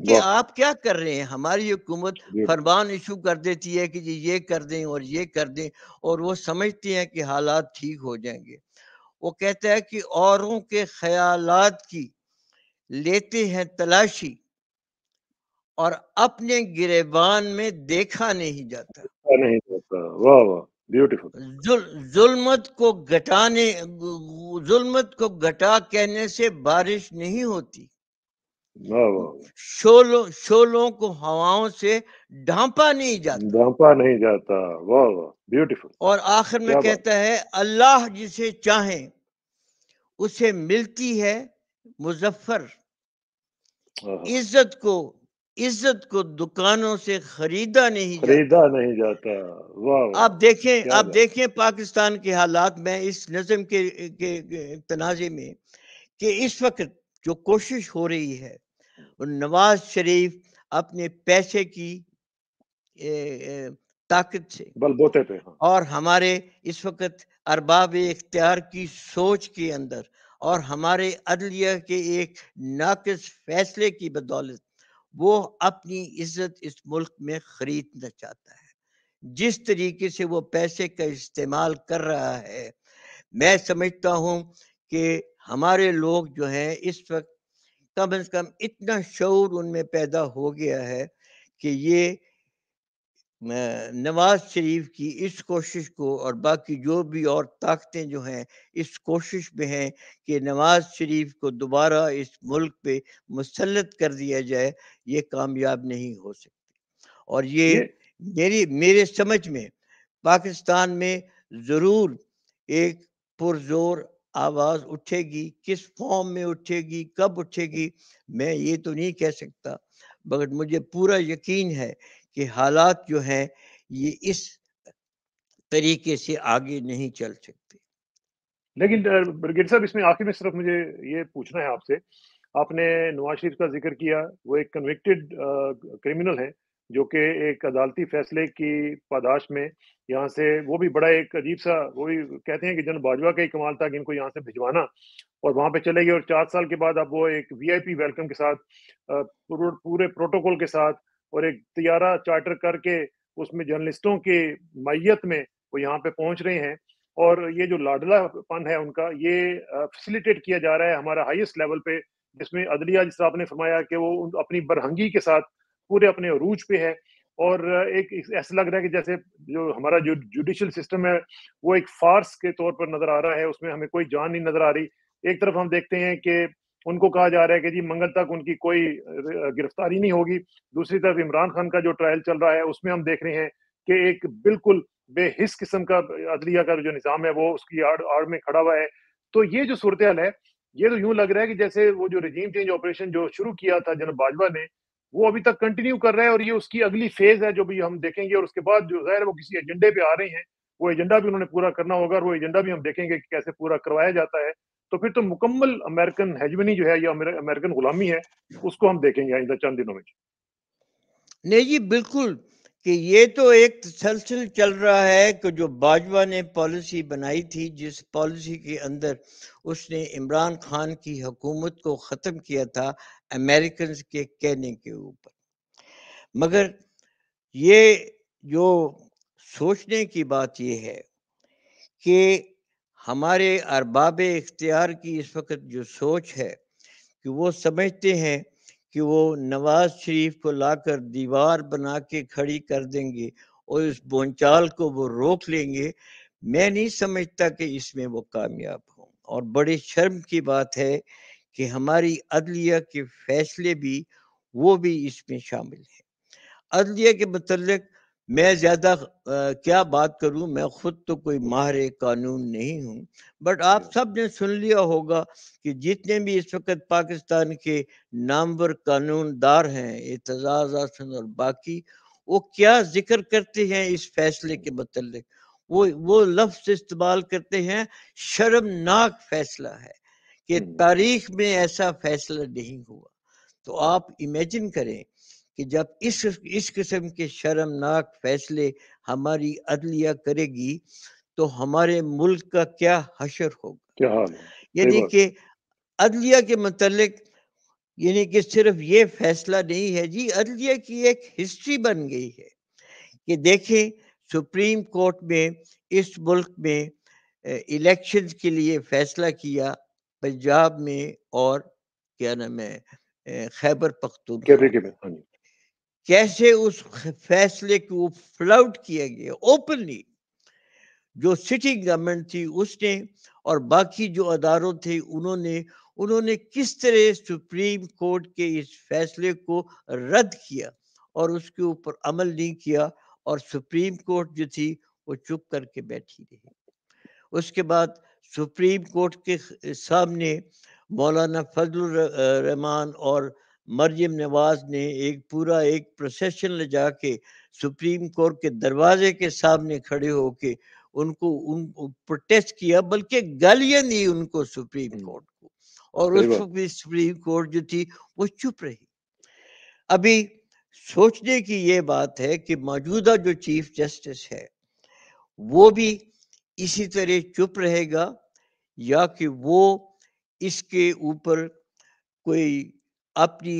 कि आप क्या कर रहे हैं हमारी हुकूमत फरमान इशू कर देती है कि जी ये कर दें और ये कर दें और वो समझते हैं कि हालात ठीक हो जाएंगे वो कहता है कि औरों के ख्यालात की लेते हैं तलाशी और अपने गिरेबान में देखा नहीं जाता नहीं जुलमत वाह वाह ब्यूटीफुल जुल्मत को घटाने जुल्मत को घटा कहने से बारिश नहीं होती शोलों शोलों को हवाओं से ढांपा नहीं जाता ढांपा नहीं जाता वाह वाह ब्यूटीफुल और आखिर में कहता है अल्लाह जिसे चाहे उसे मिलती है मुजफ्फर इज्जत को इज्जत को दुकानों से खरीदा नहीं खरीदा जाता। नहीं जाता वाह आप देखें आप देखें पाकिस्तान के हालात में इस नजम के, के, के तनाजे में कि इस वक्त जो कोशिश हो रही है और नवाज शरीफ अपने पैसे की ए, ए, ताकत से बलबोते थे हाँ। और हमारे इस वक्त अरबाब इख्तियार की सोच के अंदर और हमारे अदलिया के एक नाकस फैसले की बदौलत वो अपनी इज्जत इस मुल्क में खरीदना चाहता है जिस तरीके से वो पैसे का इस्तेमाल कर रहा है मैं समझता हूँ कि हमारे लोग जो हैं इस वक्त कम से कम इतना शौर उनमें पैदा हो गया है कि ये नवाज शरीफ की इस कोशिश को और बाकी जो भी और ताकतें जो हैं इस कोशिश में हैं कि नवाज शरीफ को दोबारा इस मुल्क पे मुसलत कर दिया जाए ये कामयाब नहीं हो सकती और ये, ये मेरी मेरे समझ में पाकिस्तान में ज़रूर एक पुरजोर आवाज उठेगी किस फॉर्म में उठेगी कब उठेगी मैं ये तो नहीं कह सकता मगर मुझे पूरा यकीन है कि हालात जो है ये इस तरीके से आगे नहीं चल सकते लेकिन ब्रिगेड साहब इसमें आखिर में सिर्फ मुझे ये पूछना है आपसे आपने नवाज शरीफ का जिक्र किया वो एक कन्विक्टेड क्रिमिनल है जो कि एक अदालती फैसले की पादाश में यहाँ से वो भी बड़ा एक अजीब सा वो भी कहते हैं कि जन बाजवा का ही कमाल था कि इनको यहाँ से भिजवाना और वहाँ पे चले गए और चार साल के बाद अब वो एक वीआईपी वेलकम के साथ पूरे प्रोटोकॉल के साथ और एक तैयारा चार्टर करके उसमें जर्नलिस्टों के मैयत में वो यहाँ पे पहुँच रहे हैं और ये जो लाडलापन है उनका ये फैसिलिटेट किया जा रहा है हमारा हाईएस्ट लेवल पे जिसमें अदलिया जिस आपने फरमाया कि वो अपनी बरहंगी के साथ पूरे अपने अरूज पे है और एक ऐसा लग रहा है कि जैसे जो हमारा जो जुडिशियल सिस्टम है वो एक फार्स के तौर पर नजर आ रहा है उसमें हमें कोई जान नहीं नजर आ रही एक तरफ हम देखते हैं कि उनको कहा जा रहा है कि जी मंगल तक उनकी कोई गिरफ्तारी नहीं होगी दूसरी तरफ इमरान खान का जो ट्रायल चल रहा है उसमें हम देख रहे हैं कि एक बिल्कुल बेहिस किस्म का अदलिया का जो निज़ाम है वो उसकी आड़ आड़ में खड़ा हुआ है तो ये जो सूरत है ये तो यूं लग रहा है कि जैसे वो जो रिजीम चेंज ऑपरेशन जो शुरू किया था जनरल बाजवा ने वो अभी तक कंटिन्यू कर रहे हैं और ये उसकी अगली फेज है जो भी हम देखेंगे और उसके बाद जो जाहिर है वो किसी एजेंडे पे आ रहे हैं वो एजेंडा भी उन्होंने पूरा करना होगा और वो एजेंडा भी हम देखेंगे कि कैसे पूरा करवाया जाता है तो फिर तो मुकम्मल अमेरिकन हेजमनी जो है या अमेरिकन गुलामी है उसको हम देखेंगे आइंदा चंद दिनों में नहीं जी बिल्कुल कि ये तो एक तसलसल चल रहा है कि जो बाजवा ने पॉलिसी बनाई थी जिस पॉलिसी के अंदर उसने इमरान खान की हकूमत को ख़त्म किया था अमेरिकन के कहने के ऊपर मगर ये जो सोचने की बात यह है कि हमारे अरबाब इख्तियार की इस वक्त जो सोच है कि वो समझते हैं कि वो नवाज शरीफ को लाकर दीवार बना के खड़ी कर देंगे और इस बोनचाल को वो रोक लेंगे मैं नहीं समझता कि इसमें वो कामयाब हों और बड़े शर्म की बात है कि हमारी अदलिया के फैसले भी वो भी इसमें शामिल हैं अदलिया के मतलब मैं ज़्यादा क्या बात करूं मैं खुद तो कोई माहिर कानून नहीं हूं बट आप सब ने सुन लिया होगा कि जितने भी इस वक्त पाकिस्तान के नामवर कानूनदार हैं एतजाज आसन और बाकी वो क्या जिक्र करते हैं इस फैसले के मतलब वो वो लफ्ज इस्तेमाल करते हैं शर्मनाक फैसला है कि हम्म। तारीख में ऐसा फैसला नहीं हुआ तो आप इमेजिन करें कि जब इस इस किस्म के शर्मनाक फैसले हमारी अदलिया करेगी तो हमारे मुल्क का क्या हशर होगा यानी कि अदलिया के मतलब यानी कि सिर्फ ये फैसला नहीं है जी अदलिया की एक हिस्ट्री बन गई है कि देखें सुप्रीम कोर्ट में इस मुल्क में इलेक्शन के लिए फैसला किया पंजाब में और क्या नाम है खैबर पख्तून कैसे उस फैसले को फ्लाउट किया गया ओपनली जो सिटी गवर्नमेंट थी उसने और बाकी जो अदारों थे उन्होंने उन्होंने किस तरह सुप्रीम कोर्ट के इस फैसले को रद्द किया और उसके ऊपर अमल नहीं किया और सुप्रीम कोर्ट जो थी वो चुप करके बैठी रही उसके बाद सुप्रीम कोर्ट के सामने मौलाना फजल रहमान और मरयम नवाज ने एक पूरा एक प्रोसेशन ले जाके सुप्रीम कोर्ट के दरवाजे के सामने खड़े होके उनको उन प्रोटेस्ट किया बल्कि गालियां दी उनको सुप्रीम कोर्ट को और उस सुप्रीम कोर्ट जो थी वो चुप रही अभी सोचने की ये बात है कि मौजूदा जो चीफ जस्टिस है वो भी इसी तरह चुप रहेगा या कि वो इसके ऊपर कोई अपनी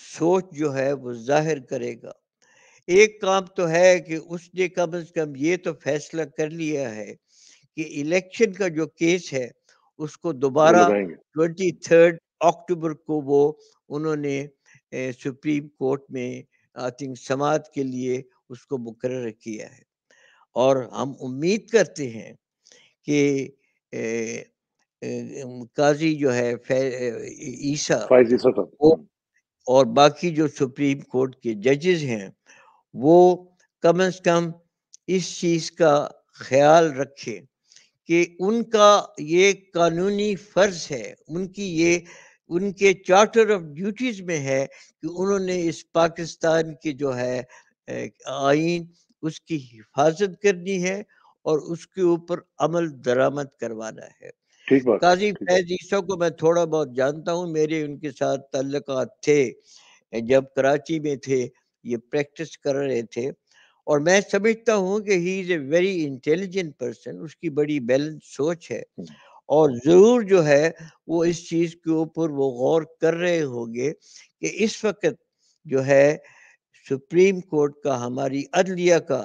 सोच जो है वो जाहिर करेगा एक काम तो है कि उसने कम से कम ये तो फैसला कर लिया है कि इलेक्शन का जो केस है उसको दोबारा ट्वेंटी थर्ड अक्टूबर को वो उन्होंने सुप्रीम कोर्ट में आई थिंक समात के लिए उसको मुकर किया है और हम उम्मीद करते हैं कि ए, ए, काजी जो है ईसा वो और बाकी जो सुप्रीम कोर्ट के जजेस हैं वो कम से कम इस चीज़ का ख्याल रखें कि उनका ये कानूनी फ़र्ज़ है उनकी ये उनके चार्टर ऑफ ड्यूटीज़ में है कि उन्होंने इस पाकिस्तान की जो है आइन उसकी हिफाजत करनी है और उसके ऊपर अमल दरामद करवाना है ठीक बात काजी फैज को मैं थोड़ा बहुत जानता हूँ मेरे उनके साथ तल्लक थे जब कराची में थे ये प्रैक्टिस कर रहे थे और मैं समझता हूँ कि he is a very intelligent person उसकी बड़ी बैलेंस सोच है और ज़रूर जो है वो इस चीज़ के ऊपर वो गौर कर रहे होंगे कि इस वक्त जो है सुप्रीम कोर्ट का हमारी अदलिया का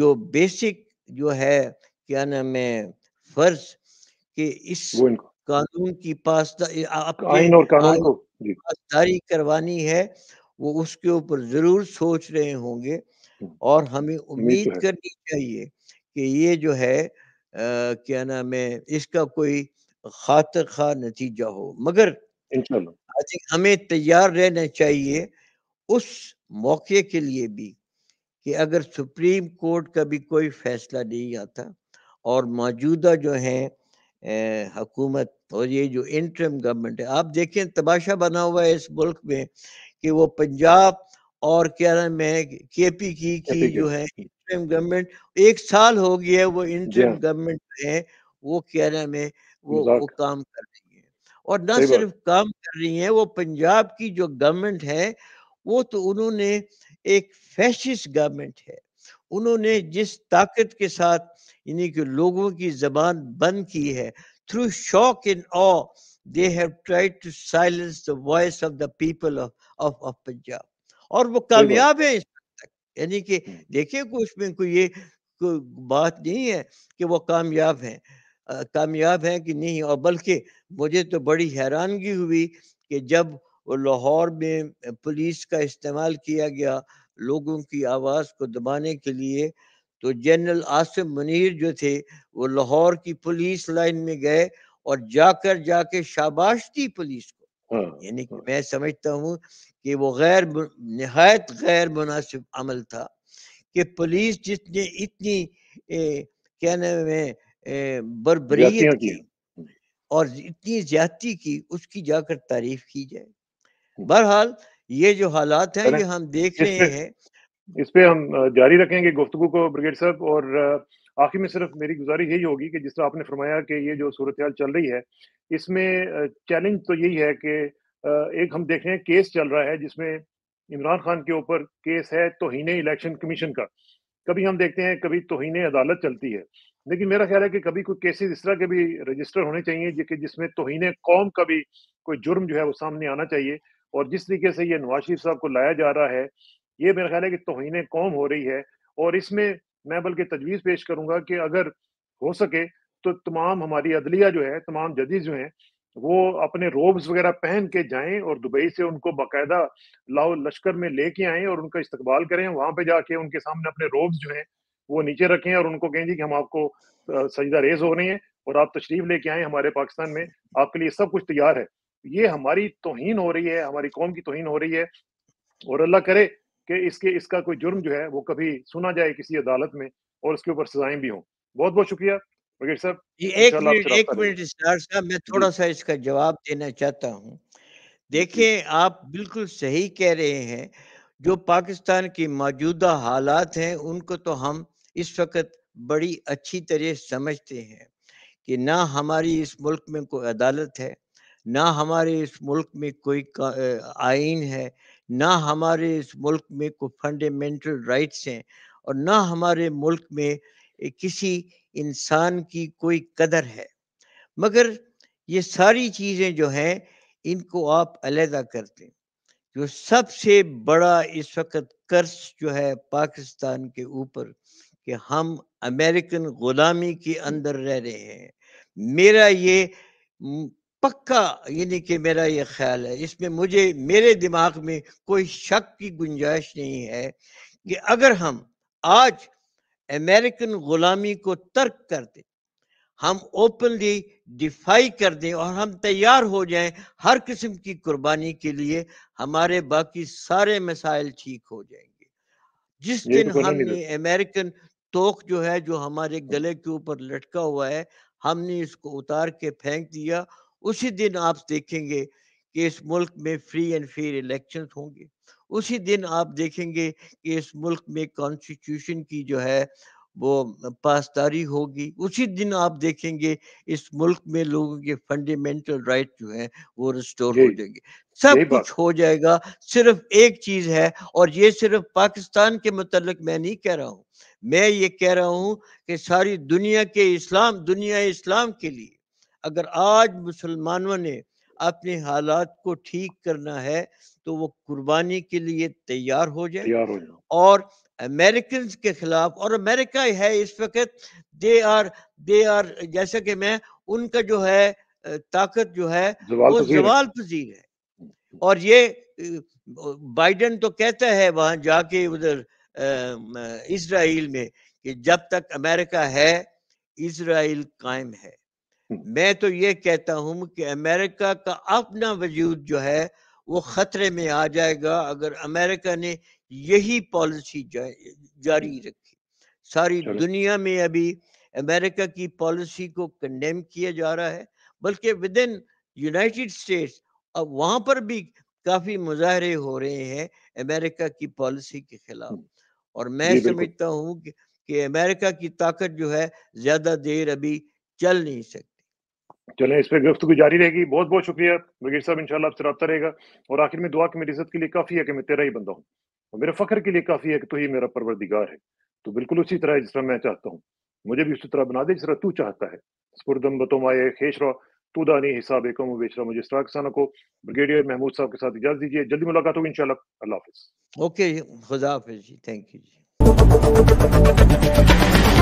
जो बेसिक जो है क्या नाम है फ़र्ज़ कि इस कानून की पासदारी करवानी है वो उसके ऊपर जरूर सोच रहे होंगे और हमें उम्मीद तो करनी चाहिए कि ये जो है आ, क्या नाम है इसका कोई खातर खा नतीजा हो मगर आई थिंक हमें तैयार रहना चाहिए उस मौके के लिए भी कि अगर सुप्रीम कोर्ट का भी कोई फैसला नहीं आता और मौजूदा जो है हकूमत eh, और ये जो इंटरम गवर्नमेंट है आप देखें तबाशा बना हुआ है इस मुल्क में कि वो पंजाब और क्या नाम है के पी की की जो है इंटरम गवर्नमेंट एक साल हो गया वो इंटरम गवर्नमेंट है वो क्या नाम है वो वो काम कर रही है और ना सिर्फ काम कर रही है वो पंजाब की जो गवर्नमेंट है वो तो उन्होंने एक फैशिस्ट गवर्नमेंट है उन्होंने जिस ताकत के साथ यानी कि लोगों की जबान बंद की है through shock in awe they have tried to silence the voice of the people of of Punjab और वो कामयाब है यानी कि हम्म। देखिए कुछ में कोई ये कोई बात नहीं है कि वो कामयाब हैं कामयाब हैं कि नहीं और बल्कि मुझे तो बड़ी हैरानगी हुई कि जब लाहौर में पुलिस का इस्तेमाल किया गया लोगों की आवाज़ को दबाने के लिए तो जनरल आसिफ मुनीर जो थे वो लाहौर की पुलिस लाइन में गए और जाकर जाके शाबाश दी पुलिस को हाँ, यानी कि हाँ। मैं समझता हूँ कि वो गैर नहायत गैर मुनासिब अमल था कि पुलिस जिसने इतनी कहने में नाम बरबरीत की और इतनी ज्यादती की उसकी जाकर तारीफ की जाए हम्म। बहरहाल ये जो हालात हैं ये हम देख रहे हैं इस पे हम जारी रखेंगे गुफ्तगु को ब्रिगेड साहब और आखिर में सिर्फ मेरी गुजारिश यही होगी कि जिस तरह आपने फरमाया कि ये जो सूरत हाल चल रही है इसमें चैलेंज तो यही है कि एक हम देख रहे हैं केस चल रहा है जिसमें इमरान खान के ऊपर केस है तोहन इलेक्शन कमीशन का कभी हम देखते हैं कभी तोहन अदालत चलती है लेकिन मेरा ख्याल है कि कभी कोई केसेस इस तरह के भी रजिस्टर होने चाहिए जिसमें तोहिने कौम का भी कोई जुर्म जो है वो सामने आना चाहिए और जिस तरीके से ये नवाज शरीफ साहब को लाया जा रहा है ये मेरा ख्याल है कि तोहन कौम हो रही है और इसमें मैं बल्कि तजवीज़ पेश करूंगा कि अगर हो सके तो तमाम हमारी अदलिया जो है तमाम जदीज जो हैं वो अपने रोब्स वगैरह पहन के जाएं और दुबई से उनको बाकायदा लाओ लश्कर में लेके आएं और उनका इस्तकबाल करें वहां पे जाके उनके सामने अपने रोब्स जो हैं वो नीचे रखें और उनको कहें जी कि हम आपको सजदा रेज हो रहे हैं और आप तशरीफ लेके आए हमारे पाकिस्तान में आपके लिए सब कुछ तैयार है ये हमारी तोहिन हो रही है हमारी कौम की तोहिन हो रही है और अल्लाह करे कि इसके इसका कोई जुर्म जो है वो कभी सुना जाए किसी अदालत में और उसके ऊपर सजाएं भी हों बहुत बहुत शुक्रिया वकील एक मिनट एक मिनट साहब मैं थोड़ा सा इसका जवाब देना चाहता हूँ देखिए आप बिल्कुल सही कह रहे हैं जो पाकिस्तान की मौजूदा हालात हैं उनको तो हम इस वक्त बड़ी अच्छी तरह समझते हैं कि ना हमारी इस मुल्क में कोई अदालत है ना हमारे इस मुल्क में कोई आइन है ना हमारे इस मुल्क में कोई फंडामेंटल राइट्स हैं और ना हमारे मुल्क में किसी इंसान की कोई कदर है मगर ये सारी चीज़ें जो हैं इनको आप अलहदा करते हैं जो सबसे बड़ा इस वक्त कर्ज जो है पाकिस्तान के ऊपर कि हम अमेरिकन ग़ुलामी के अंदर रह रहे हैं मेरा ये पक्का यानी कि मेरा ये ख्याल है इसमें मुझे मेरे दिमाग में कोई शक की गुंजाइश नहीं है कि अगर हम आज अमेरिकन गुलामी को तर्क कर दें हम ओपनली डिफाई कर दें और हम तैयार हो जाएं हर किस्म की कुर्बानी के लिए हमारे बाकी सारे मसाइल ठीक हो जाएंगे जिस दिन तो हमने अमेरिकन तोक जो है जो हमारे गले के ऊपर लटका हुआ है हमने इसको उतार के फेंक दिया उसी दिन आप देखेंगे कि इस मुल्क में फ्री एंड फेयर इलेक्शन होंगे उसी दिन आप देखेंगे कि इस मुल्क में कॉन्स्टिट्यूशन की जो है वो पासदारी होगी उसी दिन आप देखेंगे इस मुल्क में लोगों के फंडामेंटल राइट जो है वो रिस्टोर हो जाएंगे सब कुछ हो जाएगा सिर्फ एक चीज है और ये सिर्फ पाकिस्तान के मतलब मैं नहीं कह रहा हूँ मैं ये कह रहा हूँ कि सारी दुनिया के इस्लाम दुनिया इस्लाम के लिए अगर आज मुसलमानों ने अपने हालात को ठीक करना है तो वो कुर्बानी के लिए तैयार हो जाए और अमेरिकन के खिलाफ और अमेरिका है इस वक्त दे आर दे आर जैसे कि मैं उनका जो है ताकत जो है वो जवाल पजीर है और ये बाइडन तो कहता है वहां जाके उधर इसराइल में कि जब तक अमेरिका है इसराइल कायम है मैं तो ये कहता हूं कि अमेरिका का अपना वजूद जो है वो खतरे में आ जाएगा अगर अमेरिका ने यही पॉलिसी जा, जारी रखी सारी दुनिया में अभी अमेरिका की पॉलिसी को कंडेम किया जा रहा है बल्कि विद इन यूनाइटेड स्टेट्स अब वहां पर भी काफी मुजाहरे हो रहे हैं अमेरिका की पॉलिसी के खिलाफ और मैं समझता हूँ कि, कि अमेरिका की ताकत जो है ज्यादा देर अभी चल नहीं सकती चले इस पर गुफ्तु जारी रहेगी बहुत बहुत शुक्रिया ब्रिगेड साहब इनशाला आपसे रबा रहेगा और आखिर में दुआ की मेरी इज्जत के लिए काफ़ी है कि मैं तेरा ही बंदा हूँ और मेरे फ़ख्र के लिए काफ़ी है कि तू ही मेरा परवरदिगार है तो बिल्कुल उसी तरह जिस तरह मैं चाहता हूँ मुझे भी उसी तरह बना दे जिस तरह तू चाहता है स्पुरदम बतोमाए खेशरा तू दानी हिसाब एकम बेचरा मुझे किसानों को ब्रिगेडियर महमूद साहब के साथ इजाज़त दीजिए जल्दी मुलाकात होगी इंशाल्लाह अल्लाह हाफिज़ ओके खुदा हाफिज़ जी थैंक यू जी